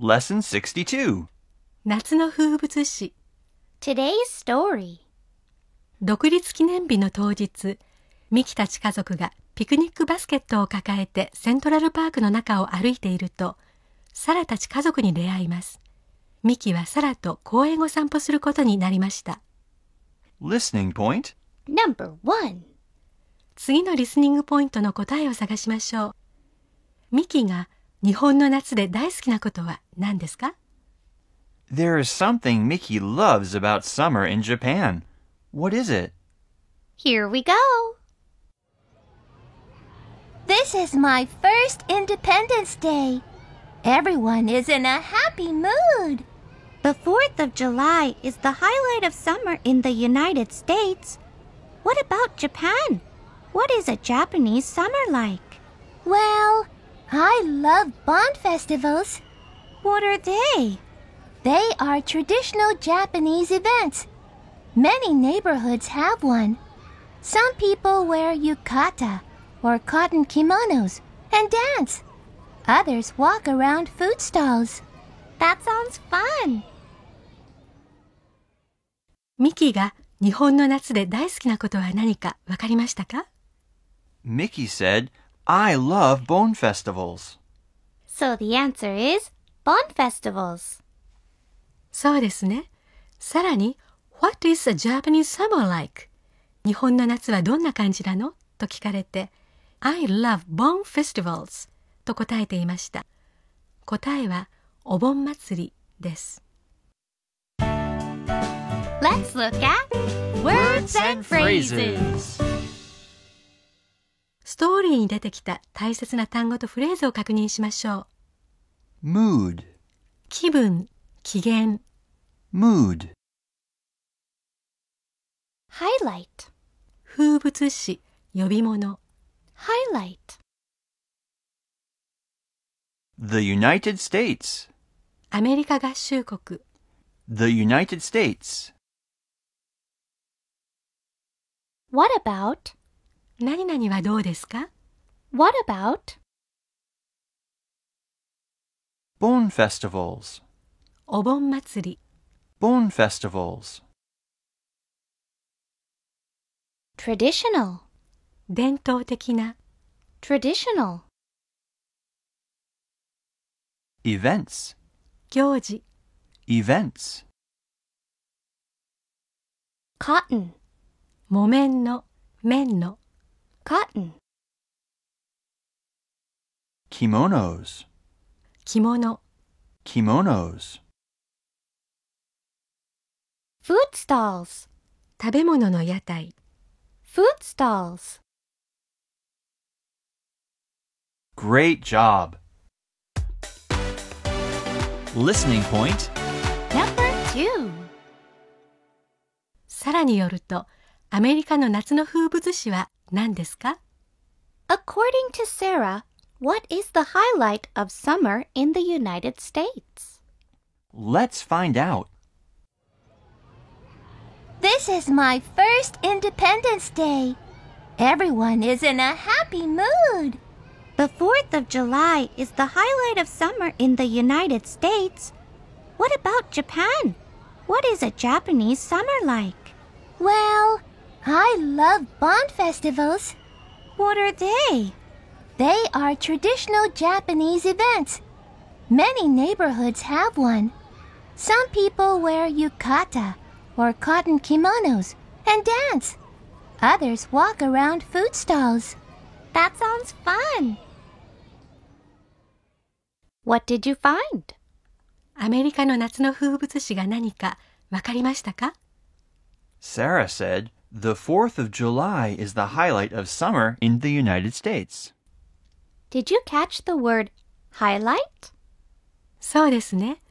Lesson 62夏の風物詩 Today's story 独立記念日の当日ミキたち家族がピクニックバスケットを抱えてセントラルパークの中を歩いているとサラたち家族に出会いますミキはサラと公園を散歩することになりました Listening point No.1 次のリスニングポイントの答えを探しましょうミキが日本の夏で大好きなことは何ですか There is something Mickey loves about summer in Japan. What is it? Here we go. This is my first Independence Day. Everyone is in a happy mood. The 4th of July is the highlight of summer in the United States. What about Japan? What is a Japanese summer like? Well, I love bond festivals. What are they? They are traditional Japanese events. Many neighborhoods have one. Some people wear yukata, or cotton kimonos, and dance. Others walk around food stalls. That sounds fun! ミキが日本の夏で大好きなことは何かわかりましたか Mickey said I love bone festivals. So the answer is bone festivals. そうですね。さらに、What is a Japanese summer like? 日本の夏はどんな感じなのと聞かれて、I love Bon Festivals と答えていました。答えは、お盆祭りです。Let's look at words and phrases. ストーリーに出てきた大切な単語とフレーズを確認しましょう。mood 気分、機嫌 mood highlight 風物詩、呼び物 highlight The United States アメリカ合衆国 The United States What about 何々はどうですか What about Born festivals? お盆祭り、Born festivals. traditional, 伝統的な、traditional, Events. 行事、Events. cotton, 木綿の、綿の、cotton. Kimonos. Kimono. Kimonos. Food stalls. 食べ物の屋台。Food stalls. Great job. Listening point. Number two. さらによると、アメリカの夏の風物詩は何ですか According to Sarah, what is the highlight of summer in the United States? Let's find out. This is my first Independence Day. Everyone is in a happy mood. The 4th of July is the highlight of summer in the United States. What about Japan? What is a Japanese summer like? Well, I love Bon festivals. What are they? They are traditional Japanese events. Many neighborhoods have one. Some people wear yukata, or cotton kimonos, and dance. Others walk around food stalls. That sounds fun. What did you find? アメリカの夏の風物詩が何かわかりましたか Sarah said The 4th of July is the highlight of summer in the United States. Did you catch the word highlight? そうですね。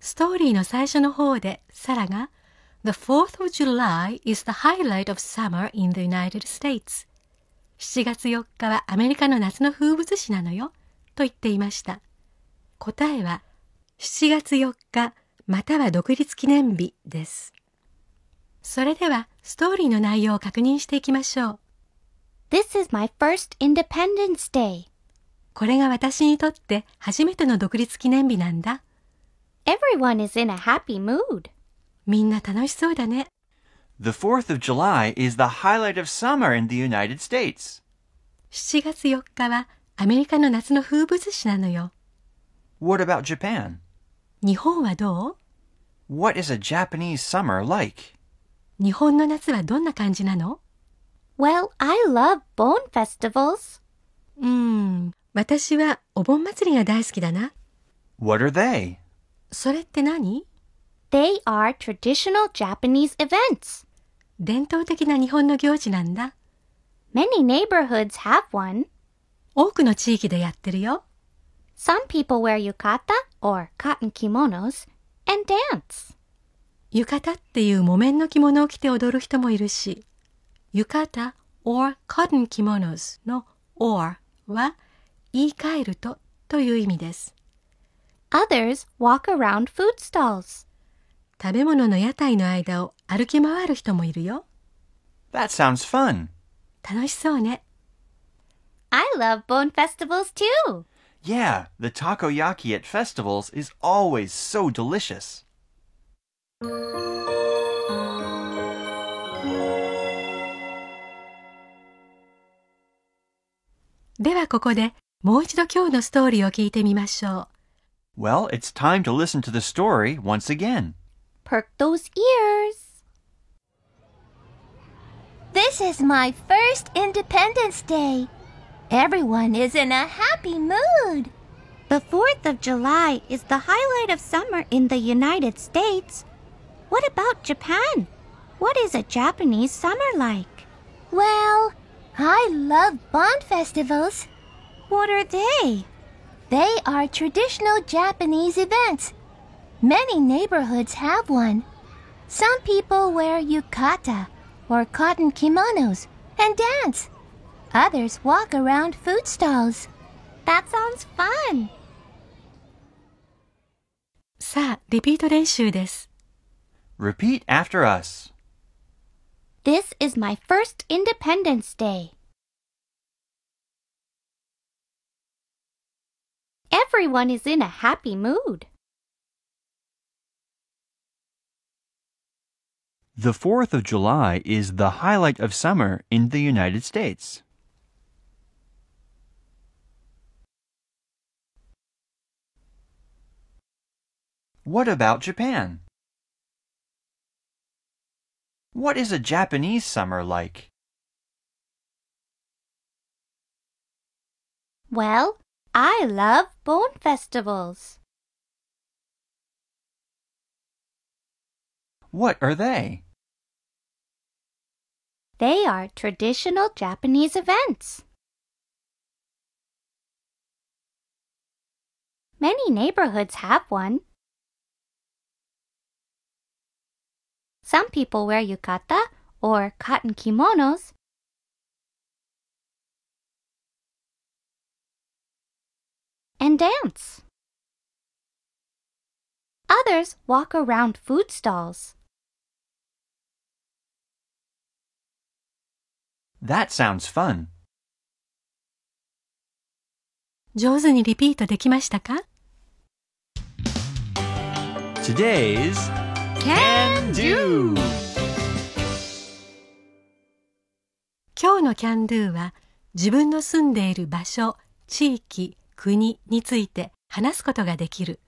ストーリーの最初の方でサラが The 4th of July is the highlight of summer in the United States 7月4日はアメリカの夏の風物詩なのよと言っていました答えは7月4日または独立記念日ですそれではストーリーの内容を確認していきましょう。This is my first Independence Day. これが私にとって初めての独立記念日なんだ。Everyone is in a happy mood. みんな楽しそうだね。The 4th of July is the highlight of summer in the United States. 7月4日はアメリカの夏の風物詩なのよ。What about Japan? 日本はどう What is a Japanese summer like? 日本の夏はどんな感じなの ?Well, I love Bon festivals. うん、私はお盆祭りが大好きだな。What are they? それって何 ?They are traditional Japanese events. 伝統的な日本の行事なんだ。Many neighborhoods have one. 多くの地域でやってるよ。Some people wear yukata or cotton kimonos and dance. 浴衣っていう木綿の着物を着て踊る人もいるし、浴衣 or cotton 着物の or は言い換えるとという意味です。Others walk around food stalls. That sounds fun. 楽しそうね. I love bone festivals too. Yeah, the takoyaki at festivals is always so delicious. ではここでもう一度今日のストーリーを聞いてみましょう。Well, it's time to listen to the story once again. Perk those ears. This is my first Independence Day. Everyone is in a happy mood. The 4th of July is the highlight of summer in the United States. What about Japan? What is a Japanese summer like? Well, I love bond festivals. What are they? They are traditional Japanese events. Many neighborhoods have one. Some people wear yukata, or cotton kimonos, and dance. Others walk around food stalls. That sounds fun! さあ、リピート練習です。Repeat after us. This is my first Independence Day. Everyone is in a happy mood. The 4th of July is the highlight of summer in the United States. What about Japan? What is a Japanese summer like? Well, I love bone festivals. What are they? They are traditional Japanese events. Many neighborhoods have one. Some people wear yukata or cotton kimonos. And dance. Others walk around food stalls. That sounds fun. 上手にリピートできましたか Today's can Do 今日の Can Do は自分の住んでいる場所、地域、国について話すことができる。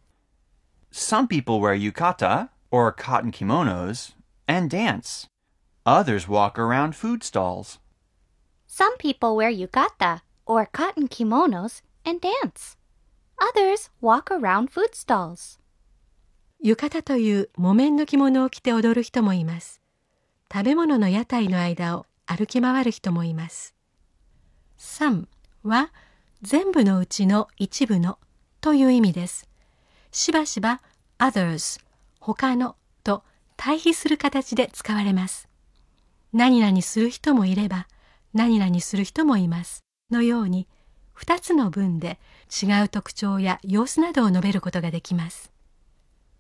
Some people wear yukata or cotton kimonos and dance. Others walk around food stalls. Some people wear yukata or cotton kimonos and dance. Others walk around food stalls. 浴衣という木綿の着物を着て踊る人もいます食べ物の屋台の間を歩き回る人もいます三は全部のうちの一部のという意味ですしばしば others 他のと対比する形で使われます何々する人もいれば何々する人もいますのように二つの文で違う特徴や様子などを述べることができます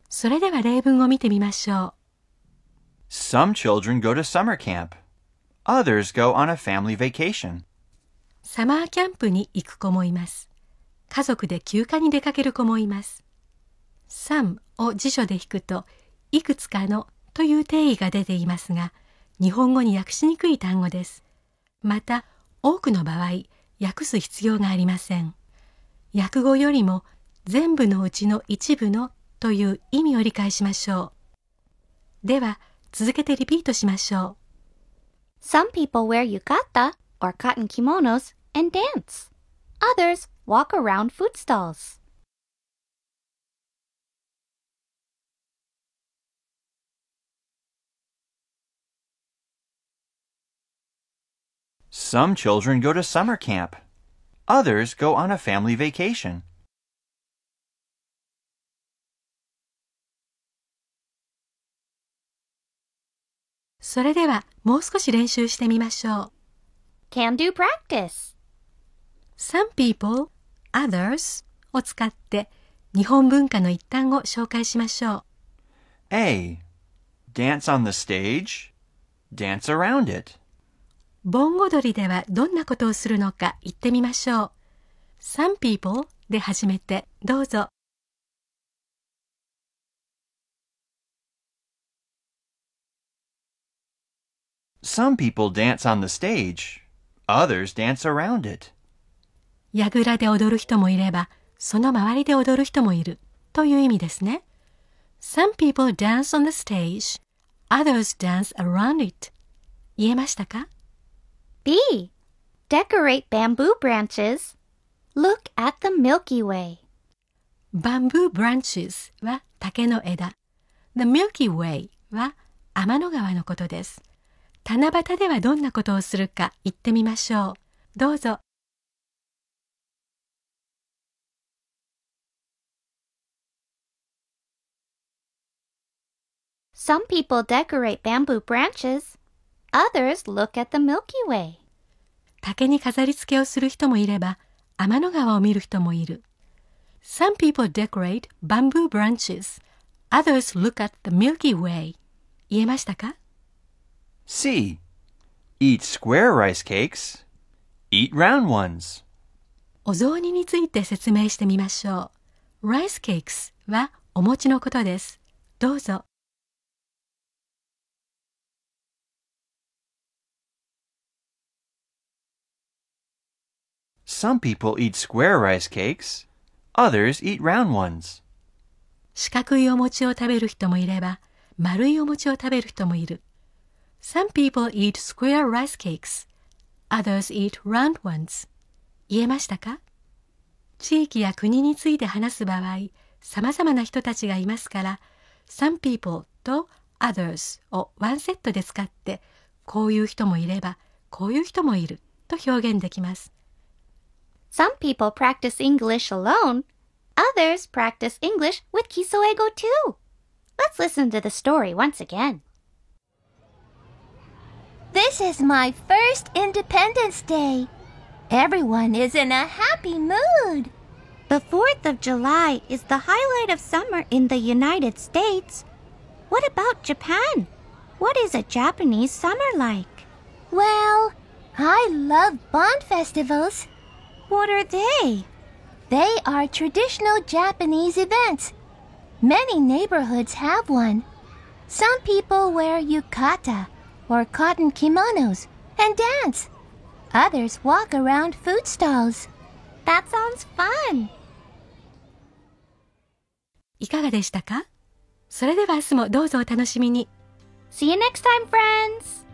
それでは例文を見てみましょう。Some children go to summer camp. Others go on a family vacation. サマーキャンプに行く子もいます。家族で休暇に出かける子もいます。some を辞書で引くと、いくつかのという定義が出ていますが、日本語に訳しにくい単語です。また、多くの場合、訳す必要がありません。訳語よりも全部のうちの一部のという意味を理解しましょう。では、続けてリピートしましょう。Some people wear yukata or cotton kimonos and dance. Others walk around food stalls. Some children go to summer camp. Others go on a family vacation. それではもう少し練習してみましょう。Can do practice. Some people, others を使って日本文化の一端を紹介しましょう。A. Dance on the stage. Dance around it. 盆踊りではどんなことをするのか言ってみましょう。Some people で始めてどうぞ。Some people dance on the stage, others dance around it. やぐらで踊る人もいれば、その周りで踊る人もいるという意味ですね。Some people dance on the stage, others dance around it. 言えましたか ?B. Decorate bamboo branches. Look at the Milky Way. Bamboo branches は竹の枝。The Milky Way は天の川のことです。七夕ではどんなことをするか言ってみましょうどうぞ Some people decorate bamboo branches. Others look at the Milky Way. 竹に飾り付けをする人もいれば、天の川を見る人もいる。Some people decorate bamboo branches. Others look at the Milky Way. 言えましたか C. Eat square rice cakes. Eat round ones. お雑煮について説明してみましょう。rice cakes はお餅のことです。どうぞ。Some people eat square rice cakes, others eat round ones. 四角いお餅を食べる人もいれば、丸いお餅を食べる人もいる。Some people eat square rice cakes. Others eat round ones. 言えましたか地域や国について話す場合、様々な人たちがいますから、some people と others をワンセットで使って、こういう人もいれば、こういう人もいると表現できます。Some people practice English alone. Others practice English with Kiso Ego too. Let's listen to the story once again. This is my first Independence Day. Everyone is in a happy mood. The 4th of July is the highlight of summer in the United States. What about Japan? What is a Japanese summer like? Well, I love Bon festivals. What are they? They are traditional Japanese events. Many neighborhoods have one. Some people wear yukata, or cotton kimonos and dance. Others walk around food stalls. That sounds fun. いかがでしたかそれでは明日もどうぞお楽しみに。See you next time, friends!